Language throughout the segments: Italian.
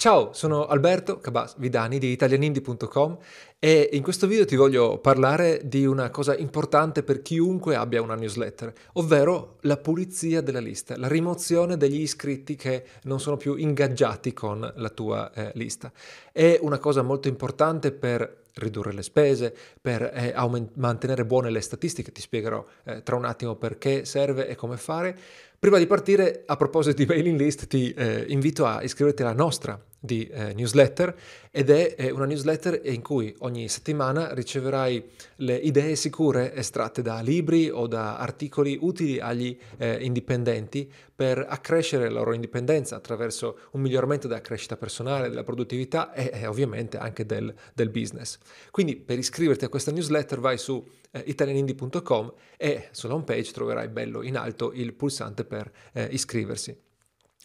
Ciao, sono Alberto Cabas Vidani di italianindi.com e in questo video ti voglio parlare di una cosa importante per chiunque abbia una newsletter, ovvero la pulizia della lista, la rimozione degli iscritti che non sono più ingaggiati con la tua eh, lista. È una cosa molto importante per ridurre le spese, per eh, aument- mantenere buone le statistiche, ti spiegherò eh, tra un attimo perché serve e come fare Prima di partire, a proposito di mailing list, ti eh, invito a iscriverti alla nostra di eh, newsletter ed è eh, una newsletter in cui ogni settimana riceverai le idee sicure estratte da libri o da articoli utili agli eh, indipendenti per accrescere la loro indipendenza attraverso un miglioramento della crescita personale, della produttività e ovviamente anche del, del, business. Quindi per iscriverti a questa newsletter vai su eh, italianindi.com e sulla home page troverai bello in alto il pulsante per eh, iscriversi.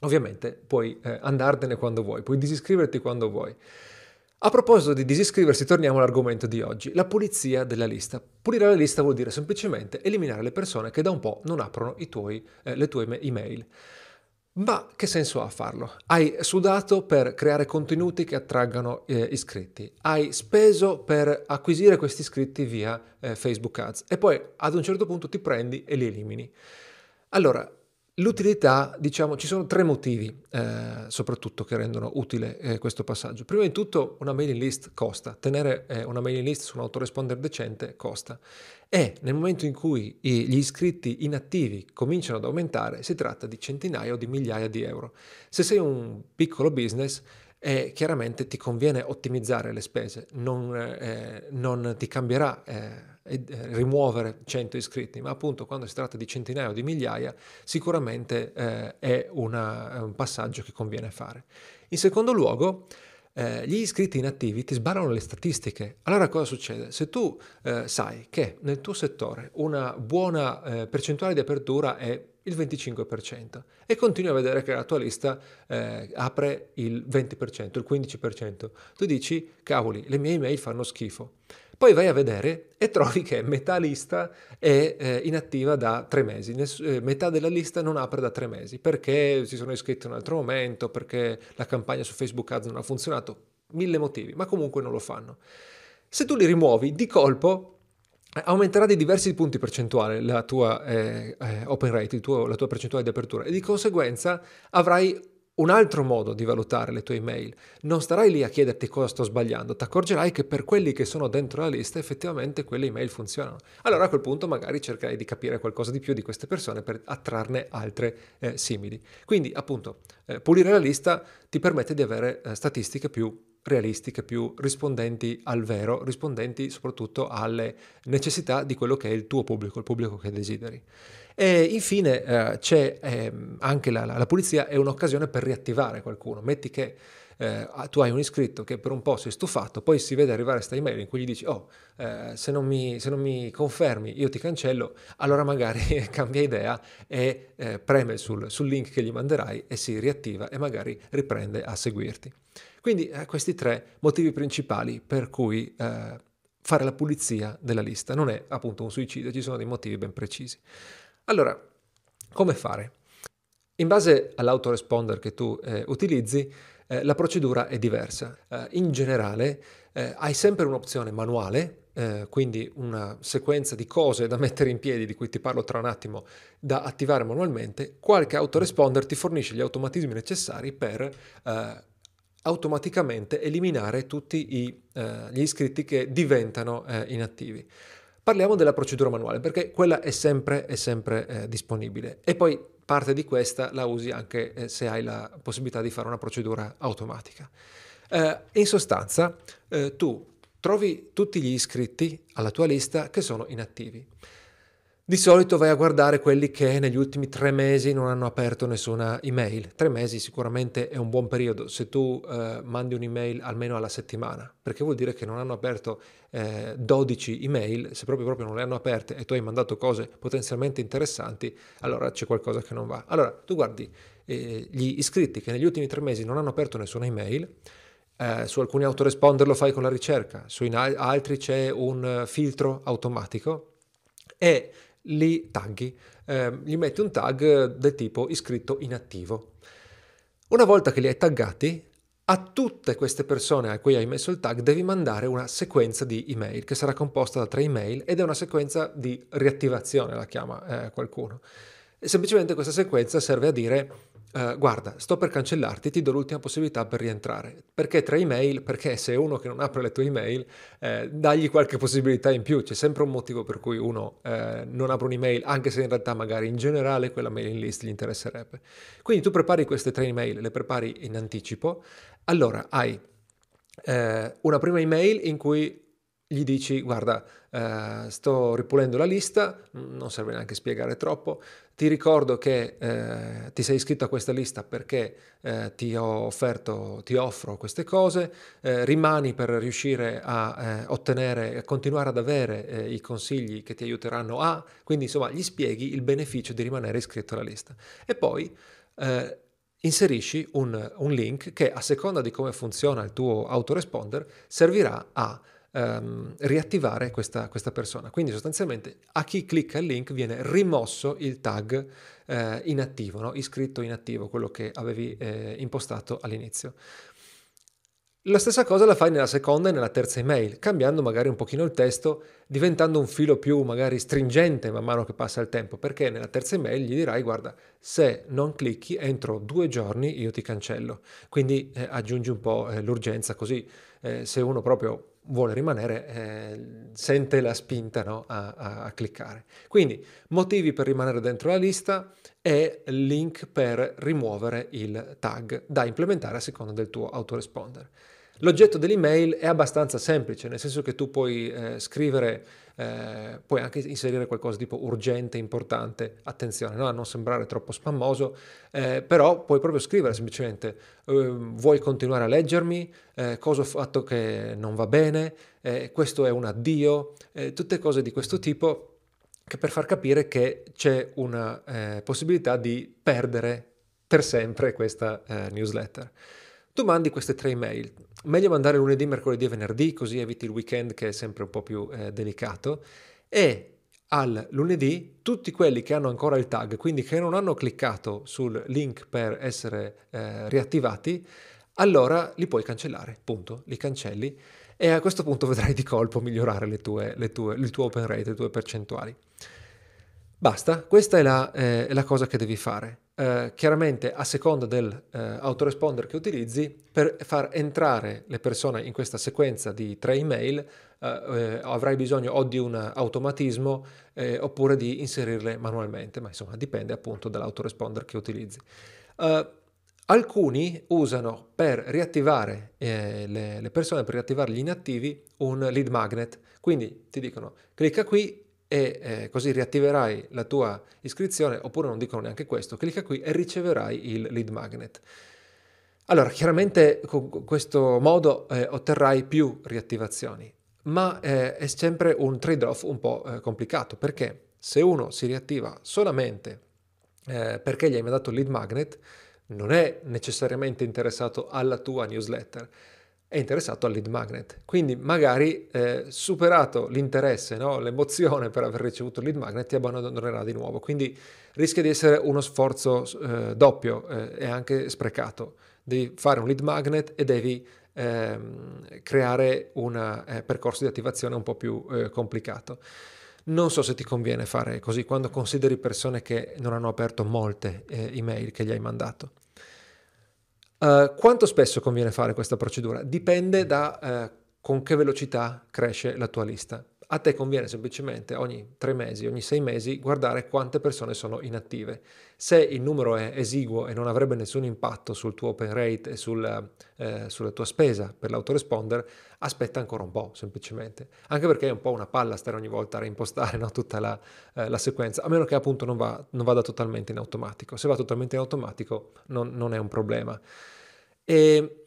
Ovviamente puoi eh, andartene quando vuoi, puoi disiscriverti quando vuoi. A proposito di disiscriversi, torniamo all'argomento di oggi, la pulizia della lista. Pulire la lista vuol dire semplicemente eliminare le persone che da un po' non aprono tuoi, eh, le tue email. Ma che senso ha farlo? Hai sudato per creare contenuti che attraggano eh, iscritti, hai speso per acquisire questi iscritti via eh, Facebook Ads e poi ad un certo punto ti prendi e li elimini. Allora, L'utilità, diciamo, ci sono tre motivi eh, soprattutto che rendono utile eh, questo passaggio. Prima di tutto una mailing list costa, tenere eh, una mailing list su un autoresponder decente costa e nel momento in cui gli iscritti inattivi cominciano ad aumentare si tratta di centinaia o di migliaia di euro. Se sei un piccolo business e chiaramente ti conviene ottimizzare le spese, non, eh, non ti cambierà eh, eh rimuovere 100 iscritti, ma appunto quando si tratta di centinaia o di migliaia sicuramente eh, è una, un passaggio che conviene fare. In secondo luogo, eh, gli iscritti inattivi ti sbarrano le statistiche. Allora cosa succede? Se tu eh, sai che nel tuo settore una buona eh, percentuale di apertura è il 25% e continui a vedere che la tua lista eh, apre il 20%, il 15%. Tu dici, cavoli, le mie email fanno schifo. Poi vai a vedere e trovi che metà lista è eh, inattiva da tre mesi, Ness- eh, metà della lista non apre da tre mesi perché si sono iscritti in un altro momento, perché la campagna su Facebook Ads non ha funzionato, mille motivi, ma comunque non lo fanno. Se tu li rimuovi di colpo eh, aumenterà di diversi punti percentuali la tua eh, eh open rate, tuo, la tua percentuale di apertura e di conseguenza avrai un altro modo di valutare le tue email. Non starai lì a chiederti cosa sto sbagliando, ti accorgerai che per quelli che sono dentro la lista effettivamente quelle email funzionano. Allora a quel punto magari cercherai di capire qualcosa di più di queste persone per attrarne altre eh, simili. Quindi appunto eh, pulire la lista ti permette di avere eh, statistiche più realistiche, più rispondenti al vero, rispondenti soprattutto alle necessità di quello che è il tuo pubblico, il pubblico che desideri. E infine eh, c'è ehm, anche la, la, la, pulizia è un'occasione per riattivare qualcuno. Metti che eh, tu hai un iscritto che per un po' si è stufato, poi si vede arrivare questa email in cui gli dici oh, eh, se, non mi, se, non mi, confermi io ti cancello, allora magari cambia idea e eh, preme sul, sul, link che gli manderai e si riattiva e magari riprende a seguirti. Quindi eh, questi tre motivi principali per cui eh, fare la pulizia della lista non è appunto un suicidio, ci sono dei motivi ben precisi. Allora, come fare? In base all'autoresponder che tu eh, utilizzi, eh, la procedura è diversa. Eh, in generale, eh, hai sempre un'opzione manuale, eh, quindi una sequenza di cose da mettere in piedi, di cui ti parlo tra un attimo, da attivare manualmente. Qualche autoresponder ti fornisce gli automatismi necessari per eh, automaticamente eliminare tutti i, gli iscritti che diventano inattivi. Parliamo della procedura manuale perché quella è sempre, è sempre eh, disponibile e poi parte di questa la usi anche eh, se hai la possibilità di fare una procedura automatica. Eh, in sostanza eh, tu trovi tutti gli iscritti alla tua lista che sono inattivi. Di solito vai a guardare quelli che negli ultimi tre mesi non hanno aperto nessuna email. Tre mesi sicuramente è un buon periodo se tu eh, mandi un'email almeno alla settimana, perché vuol dire che non hanno aperto eh, 12 email, se proprio, proprio non le hanno aperte e tu hai mandato cose potenzialmente interessanti, allora c'è qualcosa che non va. Allora tu guardi eh, gli iscritti che negli ultimi tre mesi non hanno aperto nessuna email. Eh, su alcuni autoresponder lo fai con la ricerca, su altri c'è un filtro automatico e li tagghi, eh, gli metti un tag del tipo iscritto inattivo. Una volta che li hai taggati, a tutte queste persone a cui hai messo il tag devi mandare una sequenza di email che sarà composta da tre email ed è una sequenza di riattivazione, la chiama eh, qualcuno. E semplicemente questa sequenza serve a dire eh, guarda, sto per cancellarti, ti do l'ultima possibilità per rientrare. Perché tra email? Perché se uno che non apre le tue email, eh, dagli qualche possibilità in più. C'è sempre un motivo per cui uno eh, non apre un'email, anche se in realtà magari in generale quella mailing list gli interesserebbe. Quindi tu prepari queste tre email, le prepari in anticipo. Allora hai eh, una prima email in cui gli dici guarda eh, sto ripulendo la lista, non serve neanche spiegare troppo, ti ricordo che eh, ti sei iscritto a questa lista perché eh, ti ho offerto, ti offro queste cose, eh, rimani per riuscire a eh, ottenere, a continuare ad avere eh, i consigli che ti aiuteranno a, quindi insomma gli spieghi il beneficio di rimanere iscritto alla lista. E poi eh, inserisci un, un link che a seconda di come funziona il tuo autoresponder servirà a ehm, riattivare questa, questa, persona. Quindi sostanzialmente a chi clicca il link viene rimosso il tag eh, inattivo, no? iscritto inattivo, quello che avevi eh, impostato all'inizio. La stessa cosa la fai nella seconda e nella terza email, cambiando magari un pochino il testo, diventando un filo più magari stringente man mano che passa il tempo, perché nella terza email gli dirai guarda, se non clicchi entro due giorni io ti cancello. Quindi eh, aggiungi un po' eh, l'urgenza così eh, se uno proprio vuole rimanere, eh, sente la spinta no, a, a, a, cliccare. Quindi motivi per rimanere dentro la lista e link per rimuovere il tag da implementare a seconda del tuo autoresponder. L'oggetto dell'email è abbastanza semplice, nel senso che tu puoi eh, scrivere eh, puoi anche inserire qualcosa tipo urgente, importante, attenzione, no? a non sembrare troppo spammoso, eh, però puoi proprio scrivere semplicemente ehm, vuoi continuare a leggermi, eh, cosa ho fatto che non va bene, eh, questo è un addio, tutte cose di questo tipo che per far capire che c'è una possibilità di perdere per sempre questa newsletter tu mandi queste tre email. Meglio mandare lunedì, mercoledì e venerdì, così eviti il weekend che è sempre un po' più eh, delicato. E al lunedì tutti quelli che hanno ancora il tag, quindi che non hanno cliccato sul link per essere eh, riattivati, allora li puoi cancellare, punto, li cancelli e a questo punto vedrai di colpo migliorare le tue, le tue, il tuo open rate, le tue percentuali. Basta, questa è la, eh, la cosa che devi fare. Eh, chiaramente a seconda dell'autoresponder eh, che utilizzi, per far entrare le persone in questa sequenza di tre email eh, eh, avrai bisogno o di un automatismo eh, oppure di inserirle manualmente, ma insomma dipende appunto dall'autoresponder che utilizzi. Alcuni usano per riattivare eh, le, le, persone, per riattivare gli inattivi, un lead magnet. Quindi ti dicono clicca qui e eh, così riattiverai la tua iscrizione, oppure non dicono neanche questo, clicca qui e riceverai il lead magnet. Allora, chiaramente con questo modo eh, otterrai più riattivazioni, ma eh, è sempre un trade-off un po' eh, complicato, perché se uno si riattiva solamente eh, perché gli hai mandato il lead magnet, non è necessariamente interessato alla tua newsletter, è interessato al lead magnet. Quindi magari eh, superato l'interesse, no? l'emozione per aver ricevuto il lead magnet ti abbandonerà di nuovo. Quindi rischia di essere uno sforzo eh, doppio eh, e anche sprecato. Devi fare un lead magnet e devi ehm, creare un eh, percorso di attivazione un po' più eh, complicato. Non so se ti conviene fare così quando consideri persone che non hanno aperto molte eh, email che gli hai mandato. Eh, quanto spesso conviene fare questa procedura? Dipende da uh, con che velocità cresce la tua lista. A te conviene semplicemente ogni tre mesi, ogni sei mesi guardare quante persone sono inattive se il numero è esiguo e non avrebbe nessun impatto sul tuo open rate e sul, eh, sulla tua spesa per l'autoresponder, aspetta ancora un po' semplicemente. Anche perché è un po' una palla stare ogni volta a reimpostare no? tutta la, eh, la, sequenza, a meno che appunto non, va, non, vada totalmente in automatico. Se va totalmente in automatico non, non è un problema. E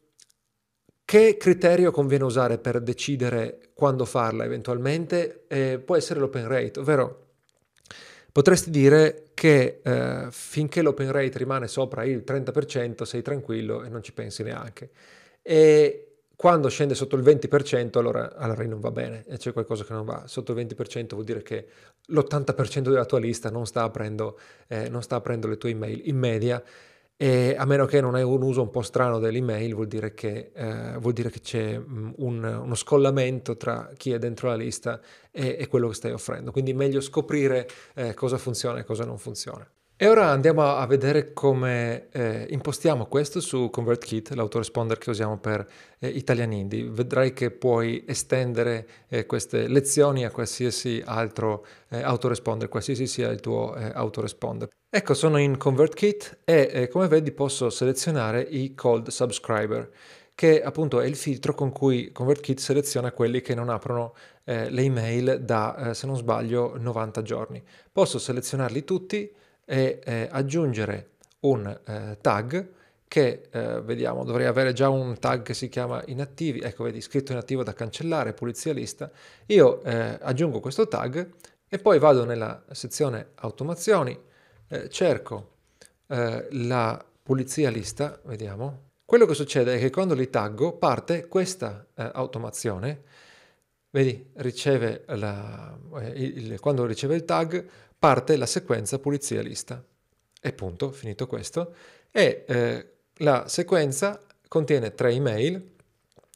che criterio conviene usare per decidere quando farla eventualmente? Eh, può essere l'open rate, ovvero potresti dire che eh, finché l'open rate rimane sopra il 30% sei tranquillo e non ci pensi neanche. E quando scende sotto il 20% allora, allora non va bene e c'è qualcosa che non va. Sotto il 20% vuol dire che l'80% della tua lista non sta aprendo, eh, non sta aprendo le tue email in media e a meno che non hai un uso un po' strano dell'email, vuol dire che, eh, vuol dire che c'è mm, un, uno scollamento tra chi è dentro la lista e, e, quello che stai offrendo. Quindi è meglio scoprire eh, cosa funziona e cosa non funziona. E ora andiamo a vedere come eh, impostiamo questo su ConvertKit, l'autoresponder che usiamo per eh, Italian Indie. Vedrai che puoi estendere eh, queste lezioni a qualsiasi altro eh, autoresponder, qualsiasi sia il tuo eh, autoresponder. Ecco, sono in ConvertKit e eh, come vedi posso selezionare i cold subscriber che appunto è il filtro con cui ConvertKit seleziona quelli che non aprono le email da, se non sbaglio, 90 giorni. Posso selezionarli tutti e eh, aggiungere un eh, tag che eh, vediamo dovrei avere già un tag che si chiama inattivi ecco vedi scritto inattivo da cancellare pulizia lista io eh, aggiungo questo tag e poi vado nella sezione automazioni eh, cerco eh, la pulizia lista vediamo quello che succede è che quando li taggo parte questa automazione vedi, riceve la, il, quando riceve il tag parte la sequenza pulizia lista. E punto, finito questo. E eh, la sequenza contiene tre email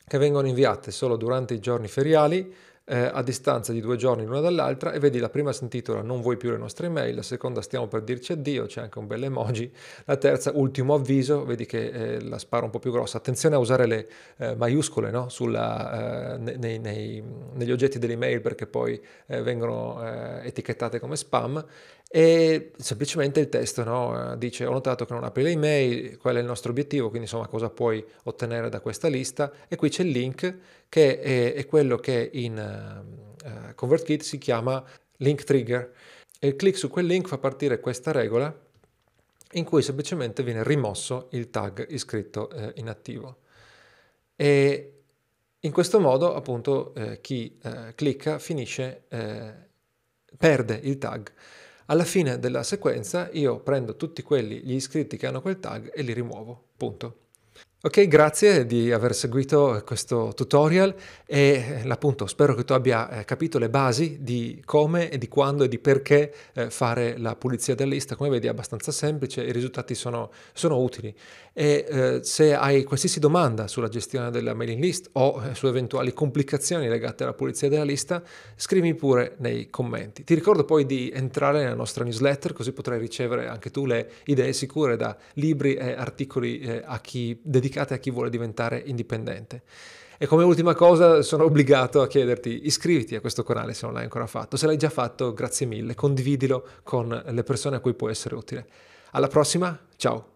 che vengono inviate solo durante i giorni feriali eh, a distanza di due giorni l'una dall'altra e vedi la prima si intitola Non vuoi più le nostre email, la seconda stiamo per dirci addio, c'è anche un bel emoji, la terza ultimo avviso, vedi che eh, la sparo un po' più grossa, attenzione a usare le eh, maiuscole no? Sulla, eh, nei, nei, negli oggetti dell'email perché poi eh, vengono eh, etichettate come spam e semplicemente il testo no? dice ho notato che non apri le email, qual è il nostro obiettivo, quindi insomma cosa puoi ottenere da questa lista e qui c'è il link che è, è quello che in uh, ehm, eh, ConvertKit si chiama link trigger e il clic su quel link fa partire questa regola in cui semplicemente viene rimosso il tag iscritto eh, inattivo. E in questo modo, appunto, eh, chi eh, clicca finisce, eh, perde il tag. Alla fine della sequenza io prendo tutti quelli, gli iscritti che hanno quel tag e li rimuovo, punto. Ok, grazie di aver seguito questo tutorial e eh, appunto spero che tu abbia eh, capito le basi di come e di quando e di perché eh, fare la pulizia della lista. Come vedi è abbastanza semplice, i risultati sono, sono utili e eh, se hai qualsiasi domanda sulla gestione della mailing list o su eventuali complicazioni legate alla pulizia della lista, scrivimi pure nei commenti. Ti ricordo poi di entrare nella nostra newsletter così potrai ricevere anche tu le idee sicure da libri e articoli eh, a chi dedica dedicate a chi vuole diventare indipendente. E come ultima cosa sono obbligato a chiederti iscriviti a questo canale se non l'hai ancora fatto. Se l'hai già fatto, grazie mille, condividilo con le persone a cui può essere utile. Alla prossima, ciao!